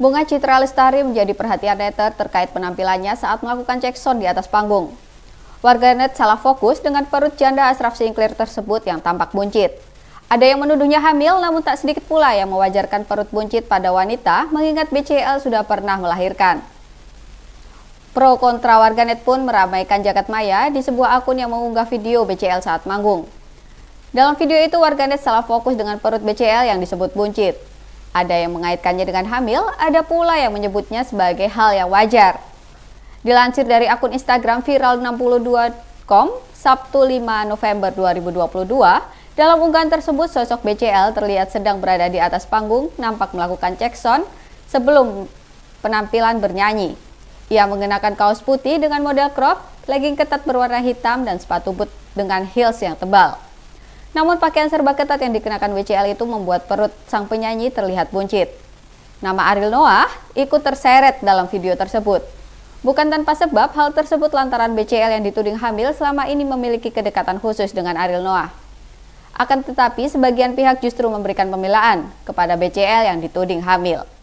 Bunga Citra Lestari menjadi perhatian netter terkait penampilannya saat melakukan cek sound di atas panggung. Warganet salah fokus dengan perut janda Asraf Sinclair tersebut yang tampak buncit. Ada yang menuduhnya hamil, namun tak sedikit pula yang mewajarkan perut buncit pada wanita, mengingat BCL sudah pernah melahirkan. Pro kontra warganet pun meramaikan jagat maya di sebuah akun yang mengunggah video BCL saat manggung. Dalam video itu warganet salah fokus dengan perut BCL yang disebut buncit. Ada yang mengaitkannya dengan hamil, ada pula yang menyebutnya sebagai hal yang wajar. Dilansir dari akun Instagram viral62.com, Sabtu 5 November 2022, dalam unggahan tersebut sosok BCL terlihat sedang berada di atas panggung nampak melakukan cek sound sebelum penampilan bernyanyi. Ia mengenakan kaos putih dengan model crop, legging ketat berwarna hitam dan sepatu boot dengan heels yang tebal. Namun pakaian serba ketat yang dikenakan WCL itu membuat perut sang penyanyi terlihat buncit. Nama Ariel Noah ikut terseret dalam video tersebut. Bukan tanpa sebab hal tersebut lantaran BCL yang dituding hamil selama ini memiliki kedekatan khusus dengan Ariel Noah. Akan tetapi sebagian pihak justru memberikan pemilaan kepada BCL yang dituding hamil.